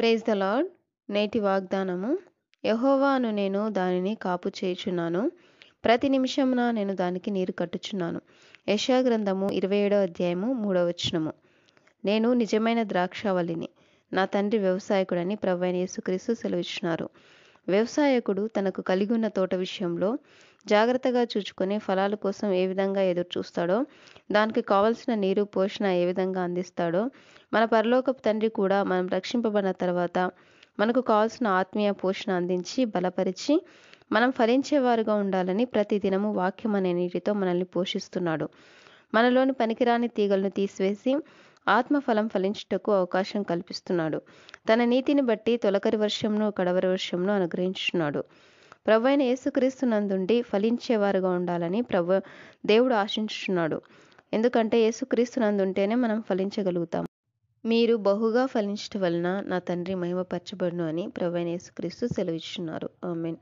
praise the lord నేటి వాగ్దానము యహోవాను నేను దానిని కాపు చేయుచున్నాను ప్రతి నిమిషమున నేను దానికి నీరు కట్టుచున్నాను యశాగ్రంథము ఇరవై ఏడో అధ్యాయము మూడవ వచనము నేను నిజమైన ద్రాక్షావళిని నా తండ్రి వ్యవసాయకుడని ప్రవ్వైన యేసుక్రీస్తు సెలవిచ్చినారు వ్యవసాయకుడు తనకు కలిగి ఉన్న తోట విషయంలో జాగ్రత్తగా చూచుకొని ఫలాల కోసం ఏ విధంగా ఎదురు చూస్తాడో దానికి కావలసిన నీరు పోషణ ఏ విధంగా అందిస్తాడో మన పరలోకపు తండ్రి కూడా మనం రక్షింపబడిన తర్వాత మనకు కావాల్సిన ఆత్మీయ పోషణ అందించి బలపరిచి మనం ఫలించేవారుగా ఉండాలని ప్రతిదినము వాక్యం అనే నీటితో మనల్ని పోషిస్తున్నాడు మనలోని పనికిరాని తీగలను తీసివేసి ఆత్మఫలం ఫలించుటకు అవకాశం కల్పిస్తున్నాడు తన నీతిని బట్టి తొలకరి వర్షంను కడవరి వర్షంను అనుగ్రహించున్నాడు ప్రభు అయిన యేసుక్రీస్తు నందుండి ఫలించేవారుగా ఉండాలని ప్రభు దేవుడు ఆశించుచున్నాడు ఎందుకంటే యేసుక్రీస్తు నందుంటేనే మనం ఫలించగలుగుతాం మీరు బహుగా ఫలించటం వలన నా తండ్రి మహిమపరచబడును అని ప్రభు అయిన యేసుక్రీస్తు సెలవిస్తున్నారు ఆమెన్